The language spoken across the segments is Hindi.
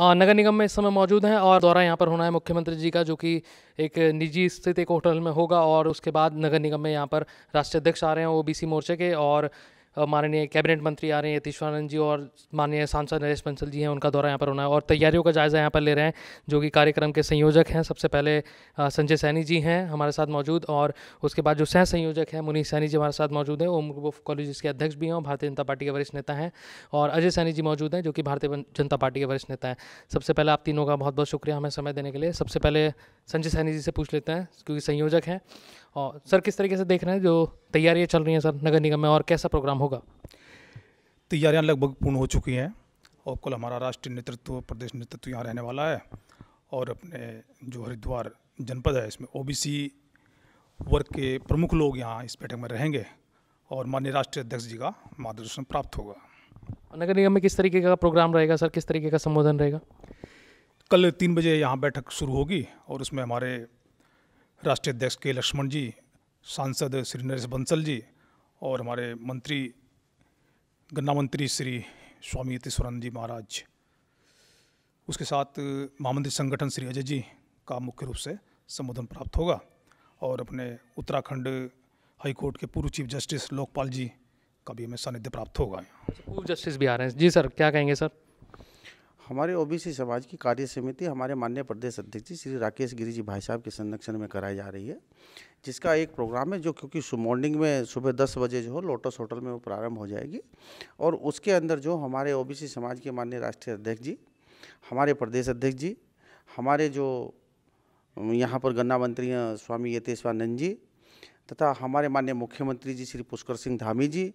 नगर निगम में इस समय मौजूद हैं और दौरा यहाँ पर होना है मुख्यमंत्री जी का जो कि एक निजी स्थित एक होटल में होगा और उसके बाद नगर निगम में यहाँ पर राष्ट्रीय अध्यक्ष आ रहे हैं ओ मोर्चे के और माननीय कैबिनेट मंत्री आ रहे हैं यतीश्वरानंद जी और माननीय सांसद नरेश बंसल जी हैं उनका दौरा यहाँ पर होना है और तैयारियों का जायज़ा यहाँ पर ले रहे हैं जो कि कार्यक्रम के संयोजक हैं सबसे पहले संजय सैनी जी हैं हमारे साथ मौजूद और उसके बाद जो सह संयोजक हैं मुनीष सैनी जी हमारे साथ मौजूद हैं ओम ग्रुप कॉलेज के अध्यक्ष भी हैं और भारतीय जनता पार्टी के वरिष्ठ नेता हैं और अजय सैनी जी मौजूद हैं जो कि भारतीय जनता पार्टी के वरिष्ठ नेता हैं सबसे पहले आप तीनों का बहुत बहुत शुक्रिया हमें समय देने के लिए सबसे पहले संजय सैनी जी से पूछ लेते हैं क्योंकि संयोजक हैं और सर किस तरीके से देख रहे हैं जो तैयारियाँ चल रही हैं सर नगर निगम में और कैसा प्रोग्राम होगा तैयारियाँ लगभग पूर्ण हो चुकी हैं और कल हमारा राष्ट्रीय नेतृत्व प्रदेश नेतृत्व यहाँ रहने वाला है और अपने जो हरिद्वार जनपद है इसमें ओबीसी वर्ग के प्रमुख लोग यहाँ इस बैठक में रहेंगे और माननीय राष्ट्रीय अध्यक्ष जी का मार्गदर्शन प्राप्त होगा नगर निगम में किस तरीके का प्रोग्राम रहेगा सर किस तरीके का संबोधन रहेगा कल तीन बजे यहाँ बैठक शुरू होगी और उसमें हमारे राष्ट्रीय अध्यक्ष के लक्ष्मण जी सांसद श्री नरेश बंसल जी और हमारे मंत्री गन्ना मंत्री श्री स्वामी यतीश्वरानंद जी महाराज उसके साथ महामंत्री संगठन श्री अजय जी का मुख्य रूप से संबोधन प्राप्त होगा और अपने उत्तराखंड हाईकोर्ट के पूर्व चीफ जस्टिस लोकपाल जी का भी हमें सानिध्य प्राप्त होगा पूर्व जस्टिस भी आ रहे हैं जी सर क्या कहेंगे सर हमारे ओबीसी समाज की कार्य समिति हमारे माननीय प्रदेश अध्यक्ष जी श्री राकेश गिरी जी भाई साहब के संरक्षण में कराई जा रही है जिसका एक प्रोग्राम है जो क्योंकि मॉर्निंग में सुबह दस बजे जो हो लोटस होटल में वो प्रारंभ हो जाएगी और उसके अंदर जो हमारे ओबीसी समाज के माननीय राष्ट्रीय अध्यक्ष जी हमारे प्रदेश अध्यक्ष जी हमारे जो यहाँ पर गन्ना मंत्री हैं स्वामी यतेश्वानंद जी तथा हमारे माननीय मुख्यमंत्री जी श्री पुष्कर सिंह धामी जी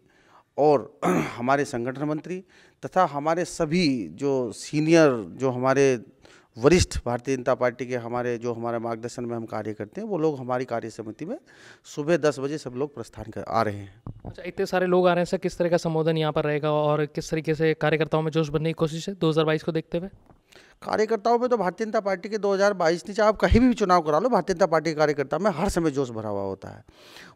और हमारे संगठन मंत्री तथा हमारे सभी जो सीनियर जो हमारे वरिष्ठ भारतीय जनता पार्टी के हमारे जो हमारे मार्गदर्शन में हम कार्य करते हैं वो लोग हमारी कार्य समिति में सुबह दस बजे सब लोग प्रस्थान कर आ रहे हैं अच्छा इतने सारे लोग आ रहे हैं सर किस तरह का संबोधन यहाँ पर रहेगा और किस तरीके से कार्यकर्ताओं में जोश बनने की कोशिश है दो को देखते हुए कार्यकर्ताओं में तो भारतीय जनता पार्टी के 2022 नीचे आप कहीं भी चुनाव करा लो भारतीय जनता पार्टी के कार्यकर्ता में हर समय जोश भरा हुआ होता है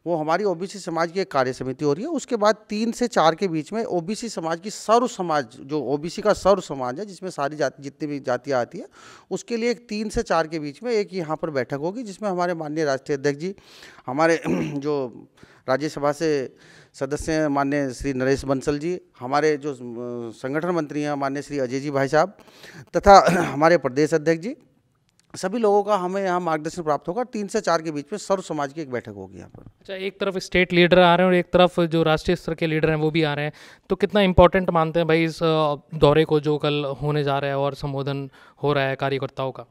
वो हमारी ओबीसी समाज की एक कार्य समिति हो रही है उसके बाद तीन से चार के बीच में ओबीसी समाज की सर्व समाज जो ओबीसी का सर्व समाज है जिसमें सारी जाति जितनी भी जातियाँ आती है उसके लिए एक तीन से चार के बीच में एक यहाँ पर बैठक होगी जिसमें हमारे माननीय राष्ट्रीय अध्यक्ष जी हमारे जो राज्यसभा से सदस्य हैं मान्य श्री नरेश बंसल जी हमारे जो संगठन मंत्री हैं मान्य श्री अजय जी भाई साहब तथा हमारे प्रदेश अध्यक्ष जी सभी लोगों का हमें यहाँ मार्गदर्शन प्राप्त होगा तीन से चार के बीच में सर्व समाज की एक बैठक होगी यहाँ पर अच्छा एक तरफ स्टेट लीडर आ रहे हैं और एक तरफ जो राष्ट्रीय स्तर के लीडर हैं वो भी आ रहे हैं तो कितना इम्पोर्टेंट मानते हैं भाई इस दौरे को जो कल होने जा रहा है और संबोधन हो रहा है कार्यकर्ताओं का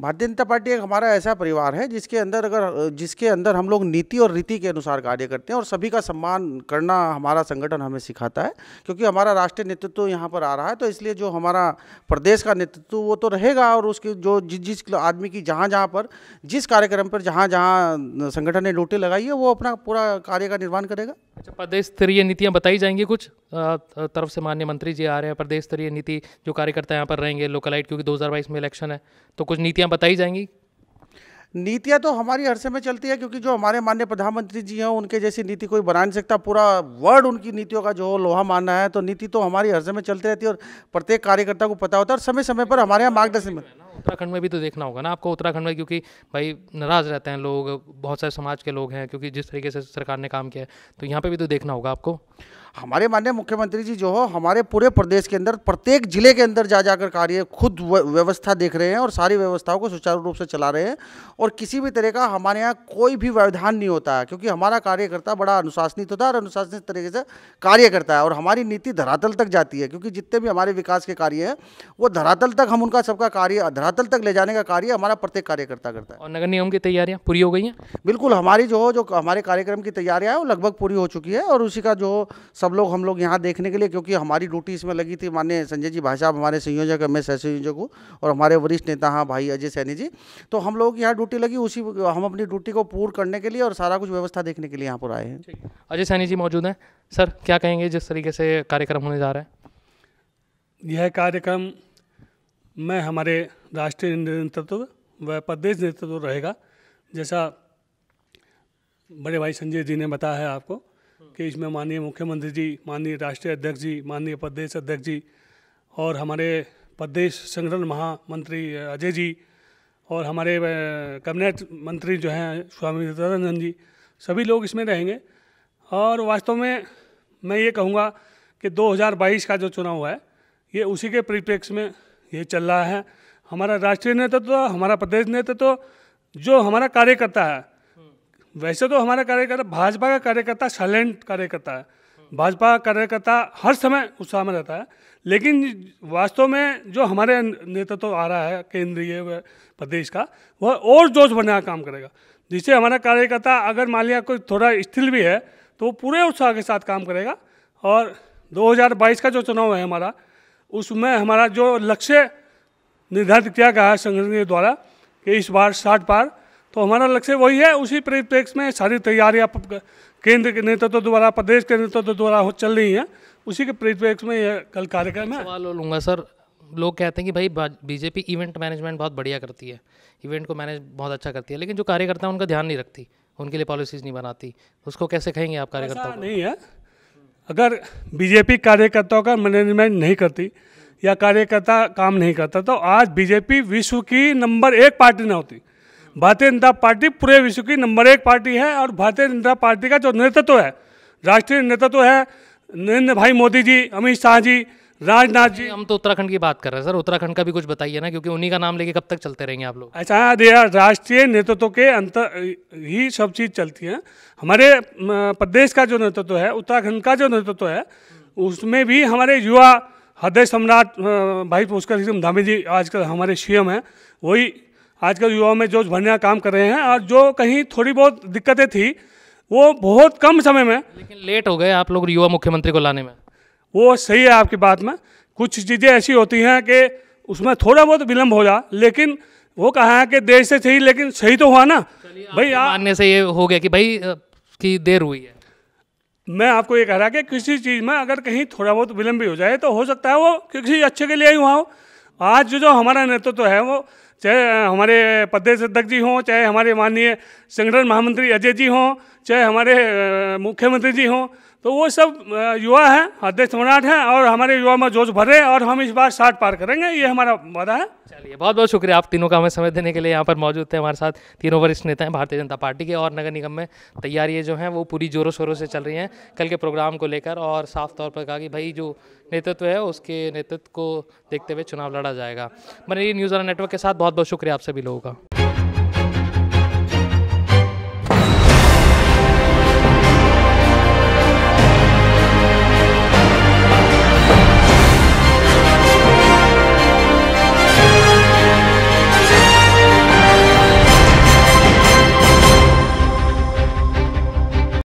भारतीय जनता पार्टी एक हमारा ऐसा परिवार है जिसके अंदर अगर जिसके अंदर हम लोग नीति और रीति के अनुसार कार्य करते हैं और सभी का सम्मान करना हमारा संगठन हमें सिखाता है क्योंकि हमारा राष्ट्रीय नेतृत्व यहाँ पर आ रहा है तो इसलिए जो हमारा प्रदेश का नेतृत्व वो तो रहेगा और उसके जो जिस जिस आदमी की जहाँ जहाँ पर जिस कार्यक्रम पर जहाँ जहाँ संगठन ने नोटें लगाई है वो अपना पूरा कार्य का निर्माण करेगा अच्छा प्रदेश स्तरीय नीतियाँ बताई जाएंगी कुछ तरफ से माननीय मंत्री जी आ रहे हैं प्रदेश स्तरीय नीति जो कार्यकर्ता यहाँ पर रहेंगे लोकलाइट क्योंकि दो में इलेक्शन है तो कुछ कुछ नीतियाँ बताई जाएंगी नीतियाँ तो हमारी हर समय चलती है क्योंकि जो हमारे माननीय प्रधानमंत्री जी हैं उनके जैसी नीति कोई बना नहीं सकता पूरा वर्ड उनकी नीतियों का जो लोहा मानना है तो नीति तो हमारी हर समय चलती रहती है और प्रत्येक कार्यकर्ता को पता होता है और समय समय पर हमारे यहाँ मार्गदर्शन में उत्तराखंड में भी तो देखना होगा ना आपको उत्तराखंड में क्योंकि भाई नाराज़ रहते हैं लोग बहुत सारे समाज के लोग हैं क्योंकि जिस तरीके से सरकार ने काम किया है तो यहाँ पर भी तो देखना होगा आपको हमारे माननीय मुख्यमंत्री जी जो हो हमारे पूरे प्रदेश के अंदर प्रत्येक जिले के अंदर जा जाकर कार्य खुद व्यवस्था देख रहे हैं और सारी व्यवस्थाओं को सुचारू रूप से चला रहे हैं और किसी भी तरह का हमारे यहाँ कोई भी व्यवधान नहीं होता है क्योंकि हमारा कार्यकर्ता बड़ा अनुशासनित होता है और अनुशासनित तरीके से कार्य करता है और हमारी नीति धरातल तक जाती है क्योंकि जितने भी हमारे विकास के कार्य हैं वो धरातल तक हम उनका सबका कार्य धरातल तक ले जाने का कार्य हमारा प्रत्येक कार्यकर्ता करता है और नगर निगम की तैयारियाँ पूरी हो गई हैं बिल्कुल हमारी जो जो हमारे कार्यक्रम की तैयारियाँ हैं वो लगभग पूरी हो चुकी है और उसी का जो सब लोग हम लोग यहाँ देखने के लिए क्योंकि हमारी ड्यूटी इसमें लगी थी मान्य संजय जी भाई साहब हमारे संयोजक एम एस संयोजक को और हमारे वरिष्ठ नेता हाँ भाई अजय सैनी जी तो हम लोग यहाँ ड्यूटी लगी उसी हम अपनी ड्यूटी को पूर्ण करने के लिए और सारा कुछ व्यवस्था देखने के लिए यहाँ पर आए हैं अजय सैनी जी मौजूद हैं सर क्या कहेंगे जिस तरीके से कार्यक्रम होने जा रहा है यह कार्यक्रम में हमारे राष्ट्रीय नेतृत्व व प्रदेश नेतृत्व रहेगा जैसा बड़े भाई संजय जी ने बताया है आपको कि इसमें माननीय मुख्यमंत्री जी माननीय राष्ट्रीय अध्यक्ष जी माननीय प्रदेश अध्यक्ष जी और हमारे प्रदेश संगठन महामंत्री अजय जी और हमारे कैबिनेट मंत्री जो हैं स्वामी दत्तानंद जी सभी लोग इसमें रहेंगे और वास्तव में मैं ये कहूँगा कि 2022 का जो चुनाव है ये उसी के परिप्रेक्ष्य में ये चल रहा है हमारा राष्ट्रीय नेतृत्व तो, हमारा प्रदेश नेतृत्व तो, जो हमारा कार्यकर्ता है वैसे तो हमारा कार्यकर्ता भाजपा का कार्यकर्ता साइलेंट कार्यकर्ता है भाजपा का कार्यकर्ता हर समय उत्साह में रहता है लेकिन वास्तव में जो हमारे नेतृत्व तो आ रहा है केंद्रीय प्रदेश का वह और जोश बनाया काम करेगा जिससे हमारा कार्यकर्ता अगर मान लिया कोई थोड़ा स्थिर भी है तो वो पूरे उत्साह के साथ काम करेगा और 2022 का जो चुनाव है हमारा उसमें हमारा जो लक्ष्य निर्धारित किया गया है संगठन के द्वारा कि इस बार साठ बार तो हमारा लक्ष्य वही है उसी परिप्रेक्ष्य में सारी तैयारियाँ केंद्र के नेतृत्व द्वारा प्रदेश के नेतृत्व द्वारा हो चल रही हैं उसी के परिप्रेक्ष्य में यह कल कार्यक्रम है सवाल लूँगा सर लोग कहते हैं कि भाई बीजेपी इवेंट मैनेजमेंट बहुत बढ़िया करती है इवेंट को मैनेज बहुत अच्छा करती है लेकिन जो कार्यकर्ता उनका ध्यान नहीं रखती उनके लिए पॉलिसीज नहीं बनाती उसको कैसे कहेंगे आप कार्यकर्ता नहीं है अगर बीजेपी कार्यकर्ताओं का मैनेजमेंट नहीं करती या कार्यकर्ता काम नहीं करता तो आज बीजेपी विश्व की नंबर एक पार्टी ना होती भारतीय जनता पार्टी पूरे विश्व की नंबर एक पार्टी है और भारतीय जनता पार्टी का जो नेतृत्व है राष्ट्रीय नेतृत्व है नरेंद्र भाई मोदी जी अमित शाह जी राजनाथ जी हम तो उत्तराखंड की बात कर रहे हैं सर उत्तराखंड का भी कुछ बताइए ना क्योंकि उन्हीं का नाम लेके कब तक चलते रहेंगे आप लोग ऐसा अच्छा, हाँ, दिया राष्ट्रीय नेतृत्व के अंतर ही सब चीज़ चलती है हमारे प्रदेश का जो नेतृत्व है उत्तराखंड का जो नेतृत्व है उसमें भी हमारे युवा हृदय सम्राट भाई पुष्कर सिंह धामी जी आजकल हमारे सी हैं वही आजकल युवाओं में जो का काम कर रहे हैं और जो कहीं थोड़ी बहुत दिक्कतें थी वो बहुत कम समय में लेकिन लेट हो गए आप लोग युवा मुख्यमंत्री को लाने में वो सही है आपकी बात में कुछ चीज़ें ऐसी होती हैं कि उसमें थोड़ा बहुत विलम्ब हो जा लेकिन वो कहा है कि देश से सही लेकिन सही तो हुआ ना भाई आप मानने से ये हो गया कि भाई की देर हुई है मैं आपको ये कह रहा कि किसी चीज़ में अगर कहीं थोड़ा बहुत विलम्ब भी हो जाए तो हो सकता है वो किसी अच्छे के लिए ही हुआ हो आज जो जो हमारा नेतृत्व तो है वो चाहे हमारे प्रदेश अध्यक्ष जी हों चाहे हमारे माननीय संगठन महामंत्री अजय जी हों चाहे हमारे मुख्यमंत्री जी हों तो वो सब युवा हैं अध्यक्ष सम्राट हैं और हमारे युवा में जोश भरे और हम इस बार साठ पार करेंगे ये हमारा वादा है चलिए बहुत बहुत शुक्रिया आप तीनों का हमें समय देने के लिए यहाँ पर मौजूद थे हमारे साथ तीनों वरिष्ठ नेता हैं भारतीय जनता पार्टी के और नगर निगम में तैयारियाँ जो हैं वो पूरी जोरों शोरों से चल रही हैं कल के प्रोग्राम को लेकर और साफ तौर पर कहा कि भाई जो नेतृत्व है उसके नेतृत्व को देखते हुए चुनाव लड़ा जाएगा ये न्यूज़ वाला नेटवर्क के साथ बहुत बहुत शुक्रिया आप सभी लोगों का